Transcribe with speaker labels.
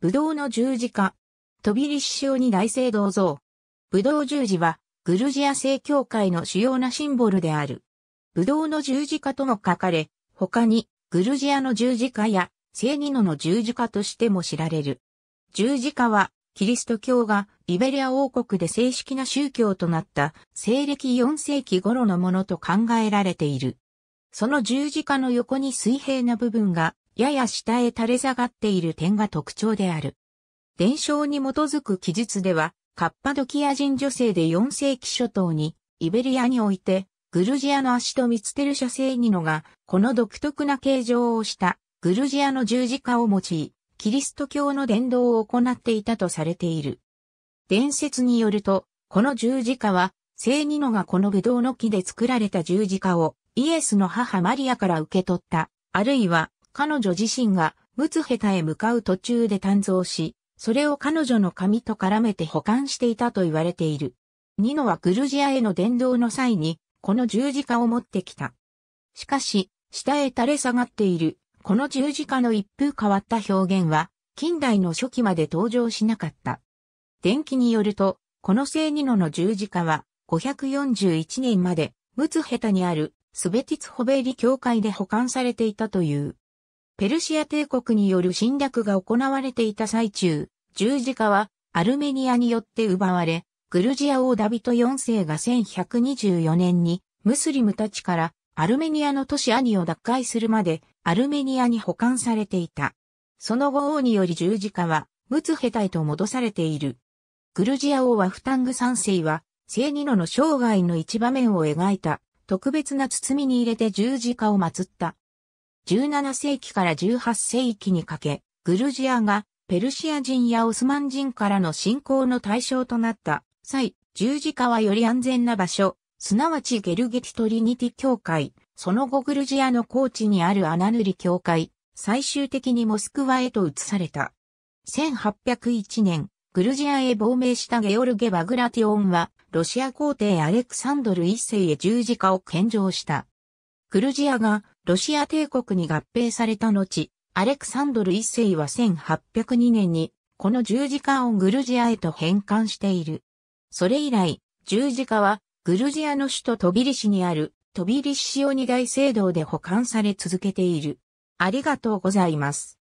Speaker 1: ブドウの十字架。飛びシ賞に大聖堂像。ブドウ十字は、グルジア正教会の主要なシンボルである。ブドウの十字架とも書かれ、他に、グルジアの十字架や、聖ニノの十字架としても知られる。十字架は、キリスト教がイベリア王国で正式な宗教となった西暦4世紀頃のものと考えられている。その十字架の横に水平な部分がやや下へ垂れ下がっている点が特徴である。伝承に基づく記述では、カッパドキア人女性で4世紀初頭に、イベリアにおいて、グルジアの足と見つける社聖ニノが、この独特な形状をしたグルジアの十字架を用い、キリスト教の伝道を行っていたとされている。伝説によると、この十字架は、聖ニノがこのブドウの木で作られた十字架をイエスの母マリアから受け取った、あるいは彼女自身がムツヘタへ向かう途中で誕造し、それを彼女の髪と絡めて保管していたと言われている。ニノはグルジアへの伝道の際に、この十字架を持ってきた。しかし、下へ垂れ下がっている、この十字架の一風変わった表現は、近代の初期まで登場しなかった。伝記によると、この聖ニノの十字架は、541年まで、ムツヘタにある、スベティツホベリ教会で保管されていたという。ペルシア帝国による侵略が行われていた最中、十字架はアルメニアによって奪われ、グルジア王ダビト4世が1124年にムスリムたちからアルメニアの都市アニを奪回するまでアルメニアに保管されていた。その後王により十字架はムツヘタへと戻されている。グルジア王はフタング3世は聖ニノの生涯の一場面を描いた特別な包みに入れて十字架を祀った17世紀から18世紀にかけ、グルジアがペルシア人やオスマン人からの侵攻の対象となった際、十字架はより安全な場所、すなわちゲルゲティトリニティ教会、その後グルジアの高地にあるアナヌリ教会、最終的にモスクワへと移された。1801年、グルジアへ亡命したゲオルゲ・バグラティオンは、ロシア皇帝アレクサンドル一世へ十字架を献上した。グルジアがロシア帝国に合併された後、アレクサンドル一世は1802年にこの十字架をグルジアへと返還している。それ以来、十字架はグルジアの首都トビリシにあるトビリシオニ大聖堂で保管され続けている。ありがとうございます。